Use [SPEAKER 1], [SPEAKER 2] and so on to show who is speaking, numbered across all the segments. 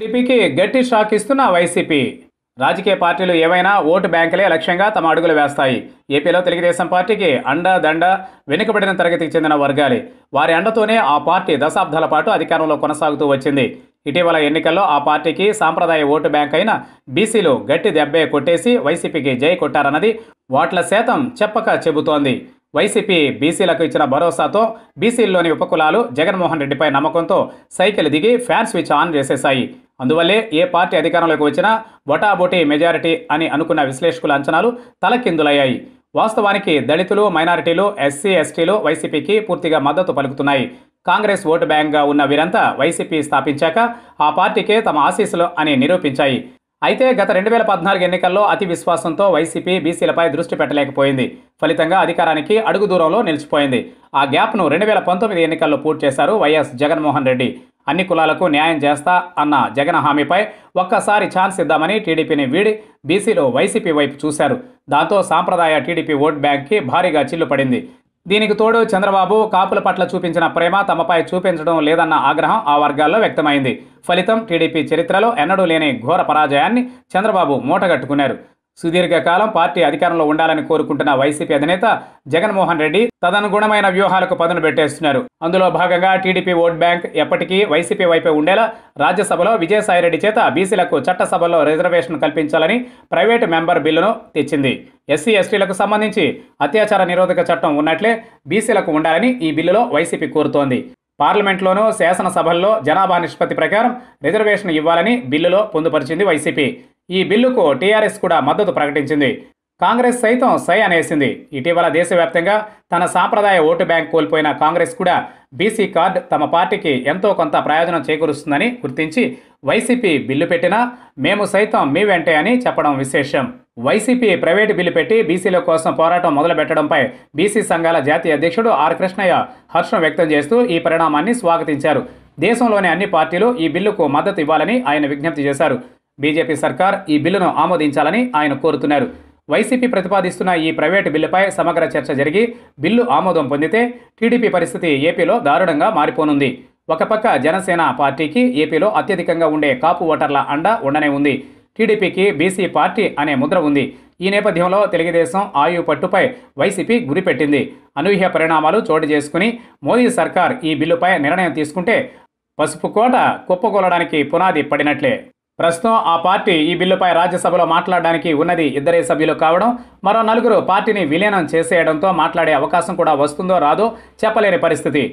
[SPEAKER 1] టీడీపీకి గట్టి షాక్ ఇస్తున్న వైసీపీ రాజకీయ పార్టీలు ఏవైనా ఓటు బ్యాంకులే లక్ష్యంగా తమ అడుగులు వేస్తాయి ఏపీలో తెలుగుదేశం పార్టీకి అండ దండ వెనుకబడిన తరగతికి చెందిన వర్గాలే వారి అండతోనే ఆ పార్టీ దశాబ్దాల పాటు అధికారంలో కొనసాగుతూ వచ్చింది ఇటీవల ఎన్నికల్లో ఆ పార్టీకి సాంప్రదాయ ఓటు బ్యాంక్ అయిన బీసీలు గట్టి దెబ్బే కొట్టేసి వైసీపీకి జై కొట్టారన్నది వాట్ల శాతం చెప్పక చెబుతోంది వైసీపీ బీసీలకు ఇచ్చిన భరోసాతో బీసీల్లోని ఉపకులాలు జగన్మోహన్ రెడ్డిపై నమ్మకంతో సైకిల్ దిగి ఫ్యాన్ స్విచ్ ఆన్ చేసేశాయి అందువల్లే ఏ పార్టీ అధికారంలోకి వచ్చినా బొటాబొటీ మెజారిటీ అని అనుకున్న విశ్లేషకుల అంచనాలు తలకిందులయ్యాయి వాస్తవానికి దళితులు మైనారిటీలు ఎస్సీ ఎస్టీలు వైసీపీకి పూర్తిగా మద్దతు పలుకుతున్నాయి కాంగ్రెస్ ఓటు బ్యాంక్గా ఉన్న వీరంతా వైసీపీ స్థాపించాక ఆ పార్టీకే తమ ఆశీస్సులు అని నిరూపించాయి అయితే గత రెండు వేల పద్నాలుగు ఎన్నికల్లో అతి విశ్వాసంతో వైసీపీ బీసీలపై దృష్టి పెట్టలేకపోయింది ఫలితంగా అధికారానికి అడుగు దూరంలో నిలిచిపోయింది ఆ గ్యాప్ను రెండు వేల పంతొమ్మిది ఎన్నికల్లో పూర్తి చేశారు వైఎస్ జగన్మోహన్ రెడ్డి అన్ని కులాలకు న్యాయం చేస్తా అన్న జగన్ హామీపై ఒక్కసారి ఛాన్స్ ఇద్దామని టీడీపీని వీడి బీసీలో వైసీపీ వైపు చూశారు దాంతో సాంప్రదాయ టీడీపీ ఓట్ బ్యాంక్కి భారీగా చిల్లు పడింది దీనికి తోడు చంద్రబాబు కాపుల పట్ల చూపించిన ప్రేమ తమపై చూపించడం లేదన్న ఆగ్రహం ఆ వర్గాల్లో వ్యక్తమైంది ఫలితం టీడీపీ చరిత్రలో ఎన్నడూ లేని ఘోర పరాజయాన్ని చంద్రబాబు మూటగట్టుకున్నారు సుదీర్ఘకాలం పార్టీ అధికారంలో ఉండాలని కోరుకుంటున్న వైసీపీ అధినేత జగన్మోహన్ రెడ్డి తదనుగుణమైన వ్యూహాలకు పదును పెట్టేస్తున్నారు అందులో భాగంగా టీడీపీ ఓట్ బ్యాంక్ ఎప్పటికీ వైసీపీ వైపే ఉండేలా రాజ్యసభలో విజయసాయిరెడ్డి చేత బీసీలకు చట్టసభలో రిజర్వేషన్ కల్పించాలని ప్రైవేటు మెంబర్ బిల్లును తెచ్చింది ఎస్సీ ఎస్టీలకు సంబంధించి అత్యాచార నిరోధక చట్టం ఉన్నట్లే బీసీలకు ఉండాలని ఈ బిల్లులో వైసీపీ కోరుతోంది పార్లమెంట్లోనూ శాసనసభల్లో జనాభా నిష్పత్తి ప్రకారం రిజర్వేషన్ ఇవ్వాలని బిల్లులో పొందుపరిచింది వైసీపీ ఈ బిల్లుకు టీఆర్ఎస్ కూడా మద్దతు ప్రకటించింది కాంగ్రెస్ సైతం సై అనేసింది ఇటీవల దేశవ్యాప్తంగా తన సాంప్రదాయ ఓటు బ్యాంక్ కోల్పోయిన కాంగ్రెస్ కూడా బీసీ కార్డ్ తమ పార్టీకి ఎంతో కొంత ప్రయోజనం చేకూరుస్తుందని గుర్తించి వైసీపీ బిల్లు పెట్టినా మేము సైతం మీ వెంటే అని చెప్పడం విశేషం వైసీపీ ప్రైవేటు బిల్లు పెట్టి బీసీల కోసం పోరాటం మొదలుపెట్టడంపై బీసీ సంఘాల జాతీయ అధ్యక్షుడు ఆర్ కృష్ణయ్య హర్షం వ్యక్తం చేస్తూ ఈ పరిణామాన్ని స్వాగతించారు దేశంలోని అన్ని పార్టీలు ఈ బిల్లుకు మద్దతు ఇవ్వాలని ఆయన విజ్ఞప్తి చేశారు బీజేపీ సర్కార్ ఈ బిల్లును ఆమోదించాలని ఆయన కోరుతున్నారు వైసీపీ ప్రతిపాదిస్తున్న ఈ ప్రైవేటు బిల్లుపై సమగ్ర చర్చ జరిగి బిల్లు ఆమోదం పొందితే టీడీపీ పరిస్థితి ఏపీలో దారుణంగా మారిపోనుంది ఒకపక్క జనసేన పార్టీకి ఏపీలో అత్యధికంగా ఉండే కాపు ఓటర్ల అండ ఉండనే ఉంది టీడీపీకి బీసీ పార్టీ అనే ముద్ర ఉంది ఈ నేపథ్యంలో తెలుగుదేశం ఆయు పట్టుపై వైసీపీ గురిపెట్టింది అనూహ్య పరిణామాలు చోటు చేసుకుని మోదీ సర్కార్ ఈ బిల్లుపై నిర్ణయం తీసుకుంటే పసుపు కోట కుప్పకూలడానికి పునాది పడినట్లే ప్రస్తుతం ఆ పార్టీ ఈ బిల్లుపై రాజ్యసభలో మాట్లాడడానికి ఉన్నది ఇద్దరే సభ్యులు కావడం మరో నలుగురు పార్టీని విలీనం చేసేయడంతో మాట్లాడే అవకాశం కూడా వస్తుందో రాదో చెప్పలేని పరిస్థితి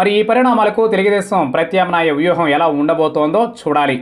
[SPEAKER 1] మరి ఈ పరిణామాలకు తెలుగుదేశం ప్రత్యామ్నాయ వ్యూహం ఎలా ఉండబోతోందో చూడాలి